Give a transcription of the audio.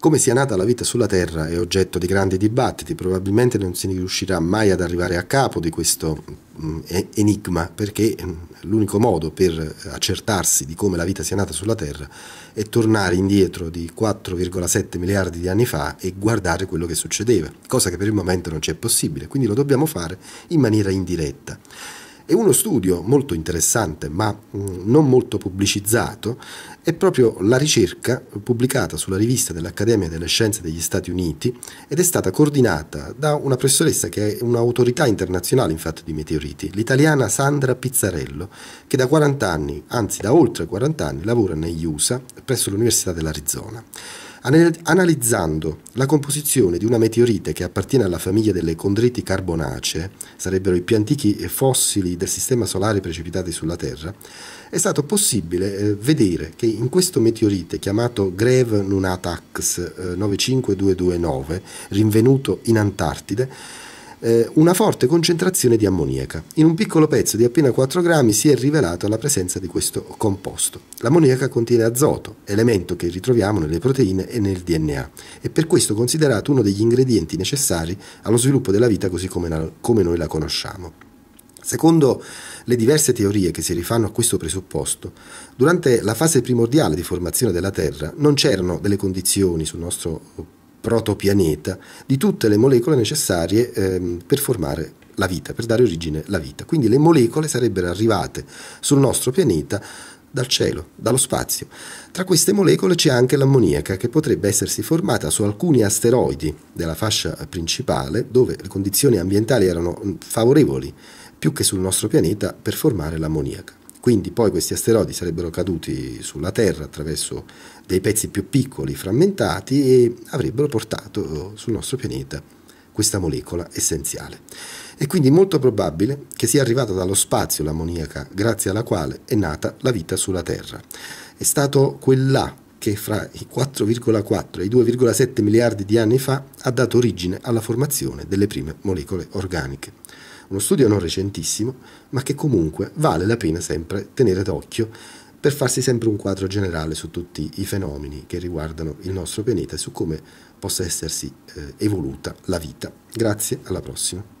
Come sia nata la vita sulla Terra è oggetto di grandi dibattiti, probabilmente non si riuscirà mai ad arrivare a capo di questo mm, enigma, perché mm, l'unico modo per accertarsi di come la vita sia nata sulla Terra è tornare indietro di 4,7 miliardi di anni fa e guardare quello che succedeva, cosa che per il momento non c'è possibile, quindi lo dobbiamo fare in maniera indiretta. E uno studio molto interessante, ma mm, non molto pubblicizzato, è proprio la ricerca pubblicata sulla rivista dell'Accademia delle Scienze degli Stati Uniti ed è stata coordinata da una professoressa che è un'autorità internazionale in fatto di meteoriti, l'italiana Sandra Pizzarello, che da 40 anni, anzi da oltre 40 anni, lavora negli USA presso l'Università dell'Arizona. Analizzando la composizione di una meteorite che appartiene alla famiglia delle condriti carbonacee, sarebbero i più antichi fossili del Sistema solare precipitati sulla Terra, è stato possibile eh, vedere che in questo meteorite chiamato Greve Nunatax 95229, rinvenuto in Antartide, eh, una forte concentrazione di ammoniaca. In un piccolo pezzo di appena 4 grammi si è rivelata la presenza di questo composto. L'ammoniaca contiene azoto, elemento che ritroviamo nelle proteine e nel DNA, e per questo considerato uno degli ingredienti necessari allo sviluppo della vita così come, la, come noi la conosciamo. Secondo le diverse teorie che si rifanno a questo presupposto, durante la fase primordiale di formazione della Terra non c'erano delle condizioni sul nostro protopianeta, di tutte le molecole necessarie ehm, per formare la vita, per dare origine alla vita. Quindi le molecole sarebbero arrivate sul nostro pianeta dal cielo, dallo spazio. Tra queste molecole c'è anche l'ammoniaca che potrebbe essersi formata su alcuni asteroidi della fascia principale dove le condizioni ambientali erano favorevoli più che sul nostro pianeta per formare l'ammoniaca. Quindi poi questi asteroidi sarebbero caduti sulla Terra attraverso dei pezzi più piccoli, frammentati e avrebbero portato eh, sul nostro pianeta questa molecola essenziale. È quindi molto probabile che sia arrivata dallo spazio l'ammoniaca, grazie alla quale è nata la vita sulla Terra. È stato quella che fra i 4,4 e i 2,7 miliardi di anni fa ha dato origine alla formazione delle prime molecole organiche uno studio non recentissimo, ma che comunque vale la pena sempre tenere d'occhio per farsi sempre un quadro generale su tutti i fenomeni che riguardano il nostro pianeta e su come possa essersi eh, evoluta la vita. Grazie, alla prossima.